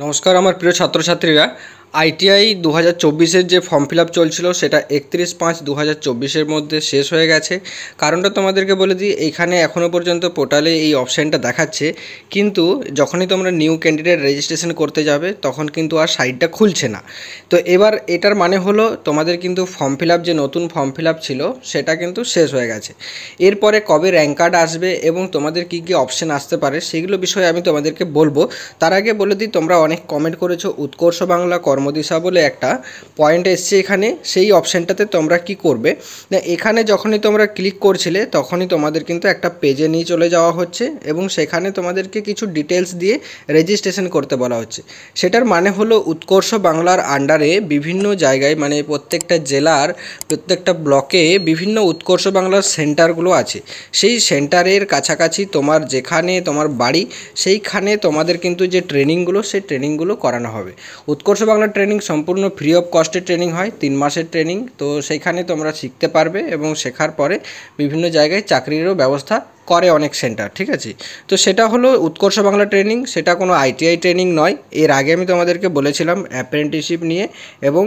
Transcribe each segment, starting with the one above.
नमस्कार प्रिय छात्र छात्री আইটিআই দু হাজার যে ফর্ম ফিল আপ চলছিলো সেটা একত্রিশ পাঁচ দু হাজার মধ্যে শেষ হয়ে গেছে কারণটা তোমাদেরকে বলে দিই এখানে এখনও পর্যন্ত পোর্টালে এই অপশানটা দেখাচ্ছে কিন্তু যখনই তোমরা নিউ ক্যান্ডিডেট রেজিস্ট্রেশন করতে যাবে তখন কিন্তু আর সাইটটা খুলছে না তো এবার এটার মানে হলো তোমাদের কিন্তু ফর্ম ফিল আপ যে নতুন ফর্ম ফিল আপ ছিল সেটা কিন্তু শেষ হয়ে গেছে এরপরে কবে র্যাঙ্ক কার্ড আসবে এবং তোমাদের কি কি অপশান আসতে পারে সেগুলো বিষয়ে আমি তোমাদেরকে বলবো তার আগে বলে দিই তোমরা অনেক কমেন্ট করেছো উৎকর্ষ বাংলা কর কর্মদিশা বলে একটা পয়েন্ট এসছে এখানে সেই অপশানটাতে তোমরা কি করবে না এখানে যখনই তোমরা ক্লিক করছিলে তখনই তোমাদের কিন্তু একটা পেজে নিয়ে চলে যাওয়া হচ্ছে এবং সেখানে তোমাদেরকে কিছু ডিটেলস দিয়ে রেজিস্ট্রেশন করতে বলা হচ্ছে সেটার মানে হলো উৎকর্ষ বাংলার আন্ডারে বিভিন্ন জায়গায় মানে প্রত্যেকটা জেলার প্রত্যেকটা ব্লকে বিভিন্ন উৎকর্ষ বাংলার সেন্টারগুলো আছে সেই সেন্টারের কাছাকাছি তোমার যেখানে তোমার বাড়ি সেইখানে তোমাদের কিন্তু যে ট্রেনিংগুলো সেই ট্রেনিংগুলো করানো হবে উৎকর্ষ বাংলা ঘন্টার ট্রেনিং সম্পূর্ণ ফ্রি অফ কস্টে ট্রেনিং হয় তিন মাসের ট্রেনিং তো সেখানে তোমরা শিখতে পারবে এবং শেখার পরে বিভিন্ন জায়গায় চাকরিরও ব্যবস্থা করে অনেক সেন্টার ঠিক আছে তো সেটা হলো উৎকর্ষ বাংলা ট্রেনিং সেটা কোনো আইটিআই ট্রেনিং নয় এর আগে আমি তোমাদেরকে বলেছিলাম অ্যাপ্রেন্টিসশিপ নিয়ে এবং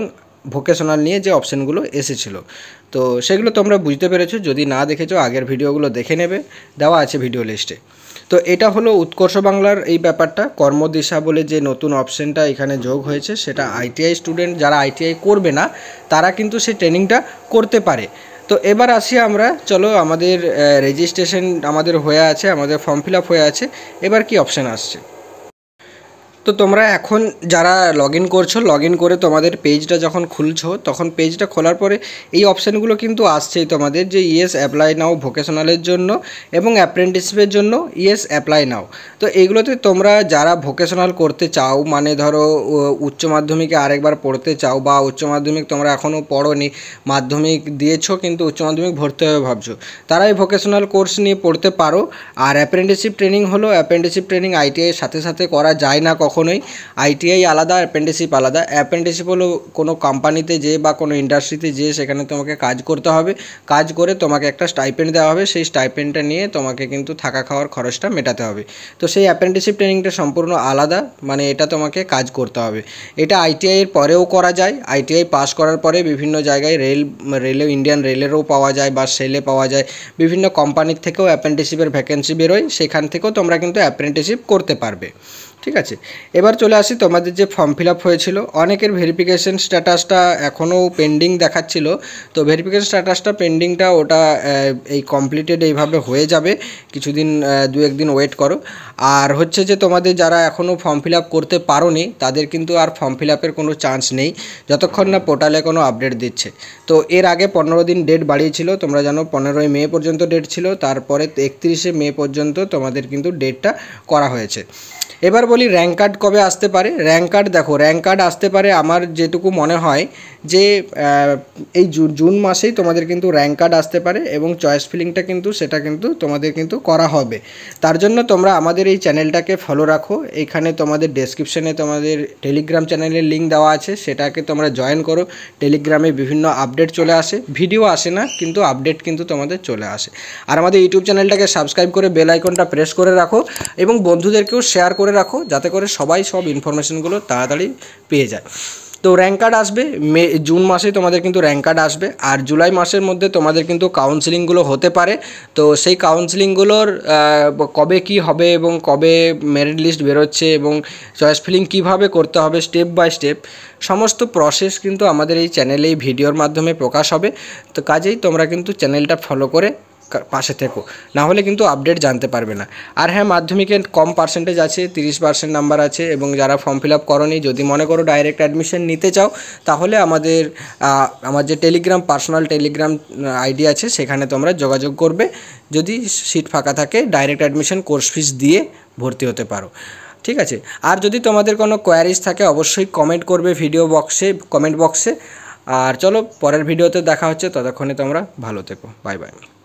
ভোকেশনাল নিয়ে যে অপশানগুলো এসেছিল তো সেগুলো তোমরা বুঝতে পেরেছো যদি না দেখেছো আগের ভিডিওগুলো দেখে নেবে দেওয়া আছে ভিডিও লিস্টে তো এটা হলো উৎকর্ষ বাংলার এই ব্যাপারটা কর্মদিশা বলে যে নতুন অপশনটা এখানে যোগ হয়েছে সেটা আইটিআই স্টুডেন্ট যারা আইটিআই করবে না তারা কিন্তু সেই ট্রেনিংটা করতে পারে তো এবার আসি আমরা চলো আমাদের রেজিস্ট্রেশন আমাদের হয়ে আছে আমাদের ফর্ম ফিল আপ হয়ে আছে এবার কি অপশান আসছে তো তোমরা এখন যারা লগ ইন করছো লগ ইন করে তোমাদের পেজটা যখন খুলছো তখন পেজটা খোলার পরে এই অপশানগুলো কিন্তু আসছেই তোমাদের যে ইয়েস অ্যাপ্লাই নাও ভোকেশনালের জন্য এবং অ্যাপ্রেন্টিসশিপের জন্য ইয়েস অ্যাপ্লাই নাও তো এইগুলোতে তোমরা যারা ভোকেশনাল করতে চাও মানে ধরো উচ্চ মাধ্যমিকে আরেকবার পড়তে চাও বা উচ্চ মাধ্যমিক তোমরা এখনও পড়োনি মাধ্যমিক দিয়েছো কিন্তু উচ্চ মাধ্যমিক ভর্তি হবে ভাবছো তারা এই ভোকেশনাল কোর্স নিয়ে পড়তে পারো আর অ্যাপ্রেন্টিসশিপ ট্রেনিং হলো অ্যাপ্রেন্টিসশিপ ট্রেনিং আইটিআইয়ের সাথে সাথে করা যায় না কখন কখনোই আইটিআই আলাদা অ্যাপেন্ডিসশিপ আলাদা অ্যাপেন্ডিসশিপ হলো কোনো কোম্পানিতে যে বা কোনো ইন্ডাস্ট্রিতে যে সেখানে তোমাকে কাজ করতে হবে কাজ করে তোমাকে একটা স্টাইপেন্ড দেওয়া হবে সেই স্টাইপেন্ডটা নিয়ে তোমাকে কিন্তু থাকা খাওয়ার খরচটা মেটাতে হবে তো সেই অ্যাপেন্ডিসশিপ ট্রেনিংটা সম্পূর্ণ আলাদা মানে এটা তোমাকে কাজ করতে হবে এটা আইটিআইয়ের পরেও করা যায় আইটিআই পাস করার পরে বিভিন্ন জায়গায় রেল রেলেও ইন্ডিয়ান রেলেরও পাওয়া যায় বা সেলে পাওয়া যায় বিভিন্ন কোম্পানির থেকেও অ্যাপেন্টিসশিপের ভ্যাকেন্সি বেরোয় সেখান থেকেও তোমরা কিন্তু অ্যাপ্রেন্টিসশিপ করতে পারবে ঠিক আছে এবার চলে আসি তোমাদের যে ফর্ম ফিল হয়েছিল অনেকের ভেরিফিকেশন স্ট্যাটাসটা এখনও পেন্ডিং দেখাচ্ছিল তো ভেরিফিকেশন স্ট্যাটাসটা পেন্ডিংটা ওটা এই কমপ্লিটেড এইভাবে হয়ে যাবে কিছুদিন দু একদিন ওয়েট করো আর হচ্ছে যে তোমাদের যারা এখনও ফর্ম ফিল করতে পারো তাদের কিন্তু আর ফর্ম ফিল কোনো চান্স নেই যতক্ষণ না পোর্টালে কোনো আপডেট দিচ্ছে তো এর আগে পনেরো দিন ডেট বাড়িয়েছিল তোমরা জানো পনেরোই মে পর্যন্ত ডেট ছিল তারপরে একত্রিশে মে পর্যন্ত তোমাদের কিন্তু ডেটটা করা হয়েছে এবার বলি র্যাঙ্ক কার্ড কবে আসতে পারে র্যাঙ্ক কার্ড দেখো র্যাঙ্ক কার্ড আসতে পারে আমার যেটুকু মনে হয় যে এই জুন মাসেই তোমাদের কিন্তু র্যাঙ্ক কার্ড আসতে পারে এবং চয়েস ফিলিংটা কিন্তু সেটা কিন্তু তোমাদের কিন্তু করা হবে তার জন্য তোমরা আমাদের এই চ্যানেলটাকে ফলো রাখো এখানে তোমাদের ডেসক্রিপশনে তোমাদের টেলিগ্রাম চ্যানেলের লিঙ্ক দেওয়া আছে সেটাকে তোমরা জয়েন করো টেলিগ্রামে বিভিন্ন আপডেট চলে আসে ভিডিও আসে না কিন্তু আপডেট কিন্তু তোমাদের চলে আসে আর আমাদের ইউটিউব চ্যানেলটাকে সাবস্ক্রাইব করে বেল আইকনটা প্রেস করে রাখো এবং বন্ধুদেরকেও শেয়ার করে রাখো যাতে করে সবাই সব ইনফরমেশানগুলো তাড়াতাড়ি পেয়ে যায় তো র্যাঙ্ক কার্ড আসবে মে জুন মাসে তোমাদের কিন্তু র্যাঙ্ক কার্ড আসবে আর জুলাই মাসের মধ্যে তোমাদের কিন্তু কাউন্সিলিংগুলো হতে পারে তো সেই কাউন্সিলিংগুলোর কবে কি হবে এবং কবে মেরিট লিস্ট বেরোচ্ছে এবং চয়েস ফিলিং কীভাবে করতে হবে স্টেপ বাই স্টেপ সমস্ত প্রসেস কিন্তু আমাদের এই চ্যানেলে এই ভিডিওর মাধ্যমে প্রকাশ হবে তো কাজেই তোমরা কিন্তু চ্যানেলটা ফলো করে পাশে থেকো না হলে কিন্তু আপডেট জানতে পারবে না আর হ্যাঁ মাধ্যমিকে কম পার্সেন্টেজ আছে তিরিশ পার্সেন্ট নাম্বার আছে এবং যারা ফর্ম ফিল আপ করনি যদি মনে করো ডাইরেক্ট অ্যাডমিশন নিতে চাও তাহলে আমাদের আমার যে টেলিগ্রাম পার্সোনাল টেলিগ্রাম আইডি আছে সেখানে তোমরা যোগাযোগ করবে যদি সিট ফাঁকা থাকে ডাইরেক্ট অ্যাডমিশন কোর্স ফিস দিয়ে ভর্তি হতে পারো ঠিক আছে আর যদি তোমাদের কোনো কোয়ারিজ থাকে অবশ্যই কমেন্ট করবে ভিডিও বক্সে কমেন্ট বক্সে আর চলো পরের ভিডিওতে দেখা হচ্ছে ততক্ষণে তোমরা ভালো থেকো বাই বাই